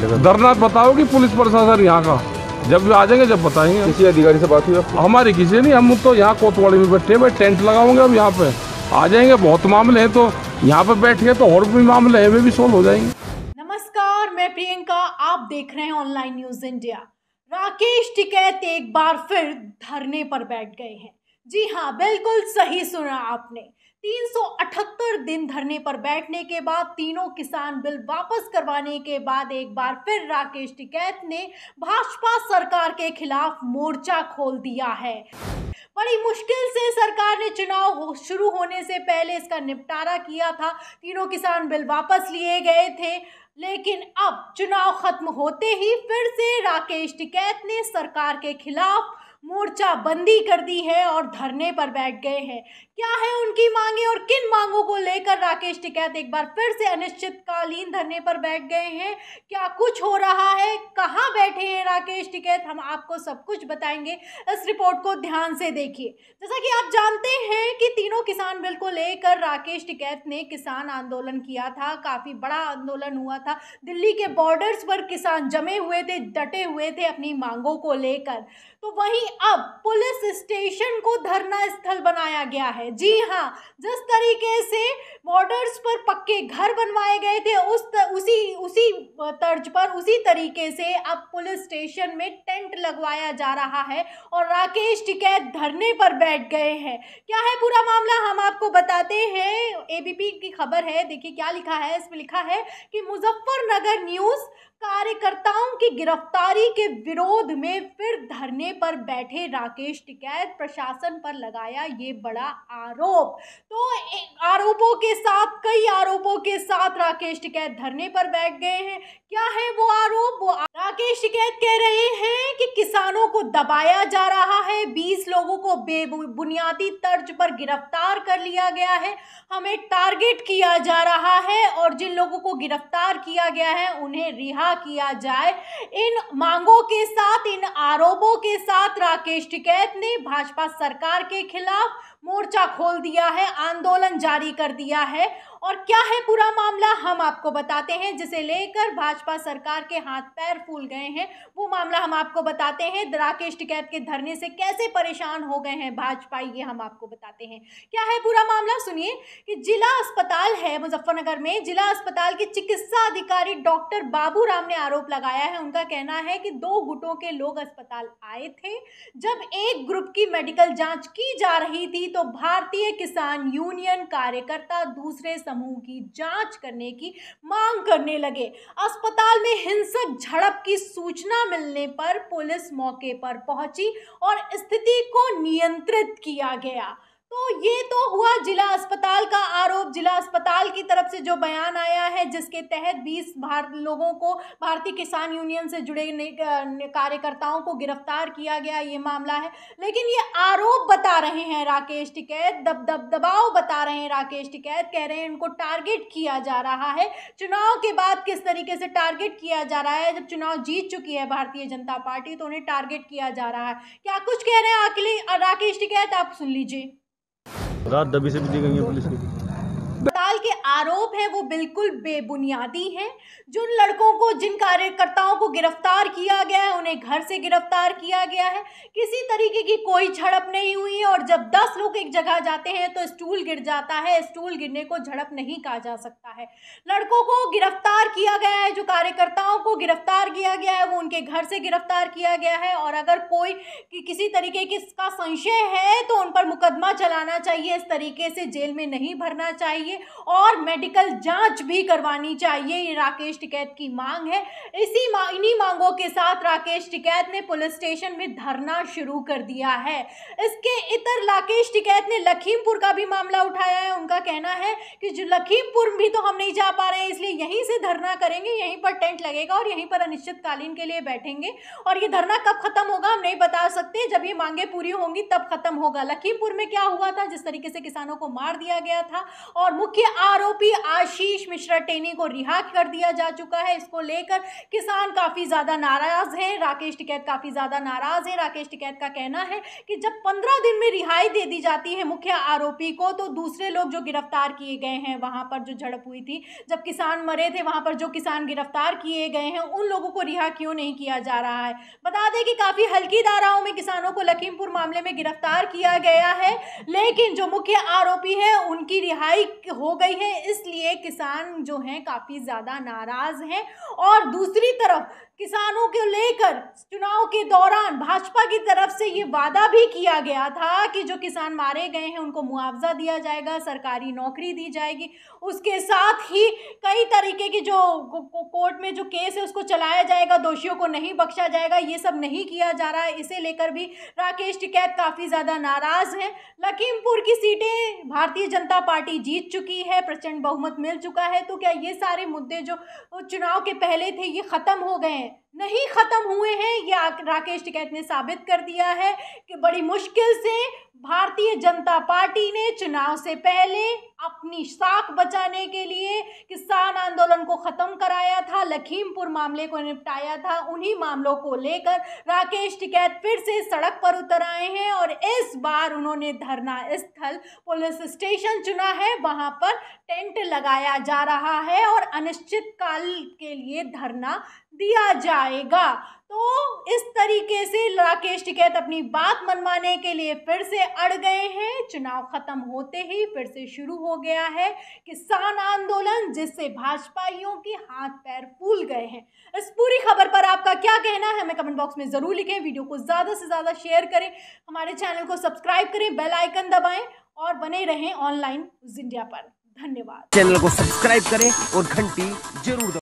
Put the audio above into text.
धरना बताओ बताओगी पुलिस प्रशासन यहाँ का जब भी आ जाएंगे जब बताएंगे किसी अधिकारी से बात हुई हमारी किसी नहीं हम तो यहाँ कोतवाड़ी में बैठे भाई टेंट लगाओगे अब यहाँ पे आ जाएंगे बहुत मामले हैं तो यहाँ पे बैठ गए तो और भी मामले हैं वे भी सोल्व हो जाएंगे नमस्कार मैं प्रियंका आप देख रहे हैं online news India Rakesh Tikait एक बार फिर धरने पर बैठ गए हैं जी हाँ बिल्कुल सही सुना आपने 378 दिन धरने पर बैठने के बाद तीनों किसान बिल वापस करवाने के बाद एक बार फिर राकेश टिकैत ने भाजपा सरकार के खिलाफ मोर्चा खोल दिया है बड़ी मुश्किल से सरकार ने चुनाव हो, शुरू होने से पहले इसका निपटारा किया था तीनों किसान बिल वापस लिए गए थे लेकिन अब चुनाव खत्म होते ही फिर से राकेश टिकैत ने सरकार के खिलाफ मोर्चा बंदी कर दी है और धरने पर बैठ गए हैं क्या है उनकी मांगे और किन मांगों को लेकर राकेश टिकैत एक बार फिर से अनिश्चितकालीन धरने पर बैठ गए हैं क्या कुछ हो रहा है कहाँ बैठे हैं राकेश टिकैत हम आपको सब कुछ बताएंगे इस रिपोर्ट को ध्यान से देखिए जैसा कि आप जानते हैं कि तीनों किसान बिल को लेकर राकेश टिकैत ने किसान आंदोलन किया था काफ़ी बड़ा आंदोलन हुआ था दिल्ली के बॉर्डर्स पर किसान जमे हुए थे डटे हुए थे अपनी मांगों को लेकर तो वहीं अब पुलिस स्टेशन को धरना स्थल बनाया गया है जी हाँ जिस तरीके से बॉर्डर्स पर पक्के घर बनवाए गए थे उस त, उसी उसी तर्ज पर उसी तरीके से अब पुलिस स्टेशन में टेंट लगवाया जा रहा है और राकेश टिकैत धरने पर बैठ गए हैं क्या है पूरा मामला हम आपको बताते हैं एबीपी की खबर है देखिए क्या लिखा है इसमें लिखा है कि मुजफ्फरनगर न्यूज़ कार्यकर्ताओं की गिरफ्तारी के विरोध में फिर धरने पर बैठे राकेश टिकैत प्रशासन पर लगाया ये बड़ा आरोप तो आरोपों के साथ कई आरोपों के साथ राकेश टिकैत धरने पर बैठ गए हैं क्या है वो आरोप वो आके शिकायत कह रहे हैं कि किसानों को दबाया जा रहा है बीस लोगों को बेबुनियादी तर्ज पर गिरफ्तार कर लिया गया है हमें टारगेट किया जा रहा है और जिन लोगों को गिरफ्तार किया गया है उन्हें रिहा किया जाए इन मांगों के साथ इन आरोपों के साथ राकेश टिकैत ने भाजपा सरकार के खिलाफ मोर्चा खोल दिया है आंदोलन जारी कर दिया है और क्या है पूरा मामला हम आपको बताते हैं जिसे लेकर भाजपा सरकार के हाथ पैर फूल गए हैं वो मामला हम आपको बताते हैं राकेश टिकैत के धरने से कैसे परेशान हो गए हैं भाजपा ये हम आपको बताते हैं क्या है पूरा मामला सुनिए कि जिला अस्पताल है मुजफ्फरनगर में जिला अस्पताल के चिकित्सा अधिकारी डॉक्टर बाबू ने आरोप लगाया है उनका कहना है कि दो गुटों के लोग अस्पताल आए थे जब एक ग्रुप की मेडिकल जांच की जा रही थी तो भारतीय किसान यूनियन कार्यकर्ता दूसरे समूह की जांच करने की मांग करने लगे अस्पताल में हिंसक झड़प की सूचना मिलने पर पुलिस मौके पर पहुंची और स्थिति को नियंत्रित किया गया तो ये तो हुआ जिला अस्पताल का आरोप जिला अस्पताल की तरफ से जो बयान आया है जिसके तहत 20 भारत लोगों को भारतीय किसान यूनियन से जुड़े कार्यकर्ताओं को गिरफ्तार किया गया ये मामला है लेकिन ये आरोप बता रहे हैं राकेश टिकैत दब दब दबाव बता रहे हैं राकेश टिकैत कह रहे हैं इनको टारगेट किया जा रहा है चुनाव के बाद किस तरीके से टारगेट किया जा रहा है जब चुनाव जीत चुकी है भारतीय जनता पार्टी तो उन्हें टारगेट किया जा रहा है क्या कुछ कह रहे हैं अकेले राकेश टिकैत आप सुन लीजिए रात दबी से भी दी गई है पुलिस की छेड़छाड़ के आरोप हैं वो बिल्कुल बेबुनियादी हैं जिन लड़कों को जिन कार्यकर्ताओं को गिरफ्तार किया गया है उन्हें घर से गिरफ्तार किया गया है किसी तरीके की कोई झड़प नहीं हुई है और जब दस लोग एक जगह जाते हैं तो स्टूल गिर जाता है स्टूल गिरने को झड़प नहीं कहा जा सकता है लड़कों को गिरफ्तार किया गया है जो कार्यकर्ताओं को गिरफ्तार किया गया है वो उनके घर से गिरफ्तार किया गया है और अगर कोई कि किसी तरीके की इसका संशय है तो उन पर मुकदमा चलाना चाहिए इस तरीके से जेल में नहीं भरना चाहिए और मेडिकल जांच भी करवानी चाहिए ये राकेश टिकैत की मांग है इसी मा, इन्हीं मांगों के साथ राकेश टिकैत ने पुलिस स्टेशन में धरना शुरू कर दिया है इसके इतर राकेश टिकैत ने लखीमपुर का भी मामला उठाया है उनका कहना है कि जो लखीमपुर भी तो हम नहीं जा पा रहे हैं इसलिए यहीं से धरना करेंगे यहीं पर टेंट लगेगा और यहीं पर अनिश्चितकालीन के लिए बैठेंगे और ये धरना कब खत्म होगा हम नहीं बता सकते जब ये मांगे पूरी होंगी तब खत्म होगा लखीमपुर में क्या हुआ था जिस तरीके से किसानों को मार दिया गया था और मुख्य कि आरोपी आशीष मिश्रा टेनी को रिहा कर दिया जा चुका है इसको लेकर किसान काफ़ी ज़्यादा नाराज़ हैं राकेश टिकैत काफ़ी ज़्यादा नाराज़ हैं राकेश टिकैत का कहना है कि जब पंद्रह दिन में रिहाई दे दी जाती है मुख्य आरोपी को तो दूसरे लोग जो गिरफ्तार किए गए हैं वहां पर जो झड़प हुई थी जब किसान मरे थे वहां पर जो किसान गिरफ्तार किए गए हैं उन लोगों को रिहा क्यों नहीं किया जा रहा है बता दें कि काफ़ी हल्की धाराओं में किसानों को लखीमपुर मामले में गिरफ्तार किया गया है लेकिन जो मुख्य आरोपी है उनकी रिहाई हो गई है इसलिए किसान जो हैं काफ़ी ज़्यादा नाराज़ हैं और दूसरी तरफ किसानों को लेकर चुनाव के दौरान भाजपा की तरफ से ये वादा भी किया गया था कि जो किसान मारे गए हैं उनको मुआवजा दिया जाएगा सरकारी नौकरी दी जाएगी उसके साथ ही कई तरीके की जो कोर्ट में जो केस है उसको चलाया जाएगा दोषियों को नहीं बख्शा जाएगा ये सब नहीं किया जा रहा है इसे लेकर भी राकेश टिकैत काफ़ी ज़्यादा नाराज़ हैं लखीमपुर की सीटें भारतीय जनता पार्टी जीत चुकी है प्रचंड बहुमत मिल चुका है तो क्या ये सारे मुद्दे जो चुनाव के पहले थे ये ख़त्म हो गए हैं नहीं ख़त्म हुए हैं ये राकेश टिकैत ने साबित कर दिया है कि बड़ी मुश्किल से भारतीय जनता पार्टी ने चुनाव से पहले अपनी साख बचाने के लिए किसान आंदोलन को ख़त्म कराया था लखीमपुर मामले को निपटाया था उन्हीं मामलों को लेकर राकेश टिकैत फिर से सड़क पर उतर आए हैं और इस बार उन्होंने धरना स्थल पुलिस स्टेशन चुना है वहां पर टेंट लगाया जा रहा है और अनिश्चित काल के लिए धरना दिया जाएगा तो इस तरीके से राकेश टिकैत अपनी बात मनवाने के लिए फिर से अड़ गए हैं चुनाव खत्म होते ही फिर से शुरू हो गया है किसान आंदोलन जिससे भाजपाइयों के हाथ पैर फूल गए हैं इस पूरी खबर पर आपका क्या कहना है हमें कमेंट बॉक्स में ज़रूर लिखें वीडियो को ज़्यादा से ज़्यादा शेयर करें हमारे चैनल को सब्सक्राइब करें बेल आइकन दबाएं और बने रहें ऑनलाइन इंडिया पर धन्यवाद चैनल को सब्सक्राइब करें और घंटी जरूर